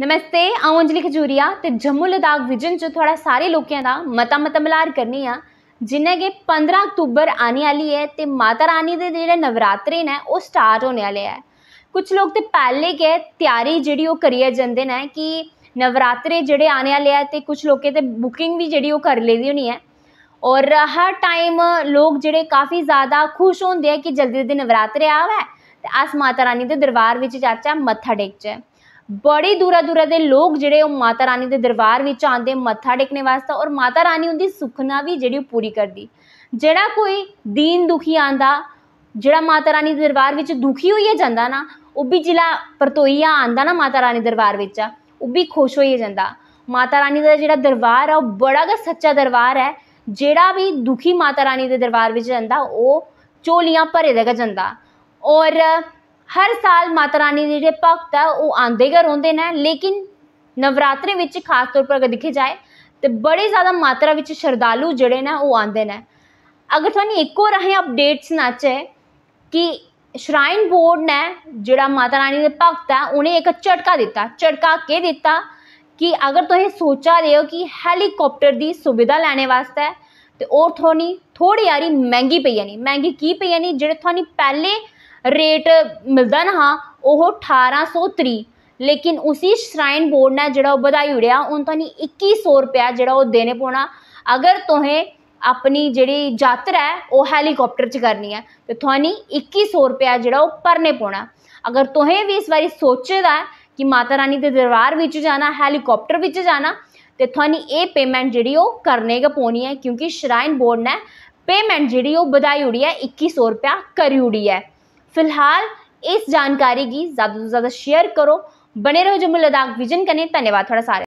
ਨਮਸਤੇ ਆਉਂ ਅੰਜਲੀ ਖਜੂਰੀਆ ਤੇ ਜੰਮੂ ਲਦਾਖ ਵਿਜਨ ਚ ਥੋੜਾ ਸਾਰੇ ਲੋਕਾਂ ਦਾ ਮਤਾ ਮਤਮਲਾਰ ਕਰਨੀ ਆ ਜਿਨ੍ਹਾਂ ਕੇ 15 ਅਕਤੂਬਰ ਆਣੀ ਵਾਲੀ ਹੈ ਤੇ ਮਾਤਾ ਰਾਣੀ ਦੇ ਜਿਹੜੇ ਨਵਰਾਤਰੇ ਨੇ ਉਹ ਸਟਾਰਟ ਹੋਣੇ ਵਾਲੇ ਆ ਕੁਝ ਲੋਕ ਤੇ ਪਹਿਲੇ ਕੇ ਤਿਆਰੀ ਜਿਹੜੀ ਉਹ ਕਰੀਏ ਜਾਂਦੇ ਨੇ ਕਿ ਨਵਰਾਤਰੇ ਜਿਹੜੇ ਆਨੇ ਵਾਲੇ ਆ ਤੇ ਕੁਝ ਲੋਕੇ ਤੇ ਬੁਕਿੰਗ ਵੀ ਜਿਹੜੀ ਉਹ ਕਰ ਲਈਦੀ ਹੋਣੀ ਹੈ ਔਰ ਹਰ ਟਾਈਮ ਲੋਕ ਜਿਹੜੇ ਕਾਫੀ ਜ਼ਿਆਦਾ ਖੁਸ਼ ਹੁੰਦੇ ਆ ਕਿ ਜਲਦੀ ਜਲਦੀ ਨਵਰਾਤਰੇ ਆਵਾ ਤੇ ਆਸ ਮਾਤਾ ਰਾਣੀ ਦੇ ਦਰਬਾਰ ਵਿੱਚ ਚਾਚਾ ਮੱਥਾ ਟੇਕ ਬੜੀ ਦੂਰਾ ਦੂਰਾ ਦੇ ਲੋਕ ਜਿਹੜੇ ਉਹ ਮਾਤਾ ਰਾਣੀ ਦੇ ਦਰਬਾਰ ਵਿੱਚ ਆਉਂਦੇ ਮੱਥਾ ਟੇਕਣੇ ਵਾਸਤੇ ਔਰ ਮਾਤਾ ਰਾਣੀ ਉਹਦੀ ਸੁਖਨਾ ਵੀ ਜਿਹੜੀ ਉਹ ਪੂਰੀ ਕਰਦੀ ਜਿਹੜਾ ਕੋਈ ਦੀਨ ਦੁਖੀ ਆਂਦਾ ਜਿਹੜਾ ਮਾਤਾ ਰਾਣੀ ਦੇ ਦਰਬਾਰ ਵਿੱਚ ਦੁਖੀ ਹੋਈ ਜਾਂਦਾ ਨਾ ਉਹ ਵੀ ਜਿਲਾ ਪਰਤੋਈਆ ਆਂਦਾ ਨਾ ਮਾਤਾ ਰਾਣੀ ਦਰਬਾਰ ਵਿੱਚ ਉਹ ਵੀ ਖੁਸ਼ ਹੋਈ ਜਾਂਦਾ ਮਾਤਾ ਰਾਣੀ ਦਾ ਜਿਹੜਾ ਦਰਬਾਰ ਆ ਉਹ ਬੜਾ ਗਾ ਸੱਚਾ ਦਰਬਾਰ ਹੈ ਜਿਹੜਾ ਵੀ ਦੁਖੀ ਮਾਤਾ ਰਾਣੀ ਦੇ ਦਰਬਾਰ ਵਿੱਚ ਜਾਂਦਾ ਉਹ ਚੋਲੀਆਂ ਭਰੇ ਦਾ ਜਾਂਦਾ ਔਰ ਹਰ ਸਾਲ ਮਾਤਾ ਰਾਣੀ ਦੇ ਜਿਹੜੇ ਭਗਤ ਆ ਉਹ ਆਂਦੇ ਘਰ ਹੁੰਦੇ ਨੇ ਲੇਕਿਨ ਨਵਰਾਤਰੇ ਵਿੱਚ ਖਾਸ ਤੌਰ ਪਰ ਦੇਖੇ ਜਾਏ ਤੇ ਬੜੇ ਜ਼ਿਆਦਾ ਮਾਤਰਾ ਵਿੱਚ ਸ਼ਰਧਾਲੂ ਜਿਹੜੇ ਨੇ ਉਹ ਆਂਦੇ ਨੇ ਅਗਰ ਤੁਹਾਨੂੰ ਇੱਕੋ ਰਹੇ ਅਪਡੇਟਸ ਨਾ ਚਾਹੇ ਕਿ ਸ਼ਰਾਈਨ ਬੋਰਡ ਨੇ ਜਿਹੜਾ ਮਾਤਾ ਰਾਣੀ ਦੇ ਭਗਤ ਆ ਉਹਨੇ ਇੱਕ ਝਟਕਾ ਦਿੱਤਾ ਝਟਕਾ ਕੇ ਦਿੱਤਾ ਕਿ ਅਗਰ ਤੁਸੀਂ ਸੋਚਾ ਰਹੇ ਹੋ ਕਿ ਹੈਲੀਕਾਪਟਰ ਦੀ ਸੁਵਿਧਾ ਲੈਣੇ ਵਾਸਤੇ ਤੇ ਉਹ ਥੋਣੀ ਥੋੜੀ ਯਾਰੀ ਮਹਿੰਗੀ ਪਈ ਜਾਨੀ ਮਹਿੰਗੀ ਕੀ ਪਈ ਜਾਨੀ ਜਿਹੜੇ ਤੁਹਾਨੂੰ ਪਹਿਲੇ ਰੇਟ ਮਿਲਦਾ ਨਾ ਉਹ 1830 ਲੇਕਿਨ ਉਸੇ ਸ਼ਰਾਈਨ ਬੋਰਡ ਨੇ ਜਿਹੜਾ ਉਹ ਵਧਾਈ ਉੜਿਆ ਉਹ ਤਾਂ ਨਹੀਂ 2100 ਰੁਪਿਆ ਜਿਹੜਾ ਉਹ ਦੇਣੇ ਪੋਣਾ ਅਗਰ ਤੋਹੇ ਆਪਣੀ ਜਿਹੜੀ ਯਾਤਰਾ ਹੈ ਉਹ ਹੈਲੀਕਾਪਟਰ ਚ ਕਰਨੀ ਹੈ ਤੇ ਤੁਹਾਨੂੰ 2100 ਰੁਪਿਆ ਜਿਹੜਾ ਉਹ ਪਰਨੇ ਪੋਣਾ ਅਗਰ ਤੋਹੇ ਵੀ ਇਸ ਵਾਰੀ ਸੋਚੇਦਾ ਕਿ ਮਾਤਾ ਰਾਣੀ ਦੇ ਦਰਬਾਰ ਵਿੱਚ ਜਾਣਾ ਹੈਲੀਕਾਪਟਰ ਵਿੱਚ ਜਾਣਾ ਤੇ ਤੁਹਾਨੂੰ ਇਹ ਪੇਮੈਂਟ ਜਿਹੜੀ ਉਹ ਕਰਨੇ ਕ ਪੋਣੀ ਹੈ ਕਿਉਂਕਿ ਸ਼ਰਾਈਨ ਬੋਰਡ ਨੇ ਪੇਮੈਂਟ ਜਿਹੜੀ ਉਹ ਵਧਾਈ ਉੜੀ ਹੈ 2100 ਰੁਪਿਆ ਕਰੀ ਉੜੀ ਹੈ फिलहाल इस जानकारी की ज़्यादा से ज़्यादा शेयर करो बने रहो जम्मू लद्दाख विजन कने धन्यवाद थोड़ा सारे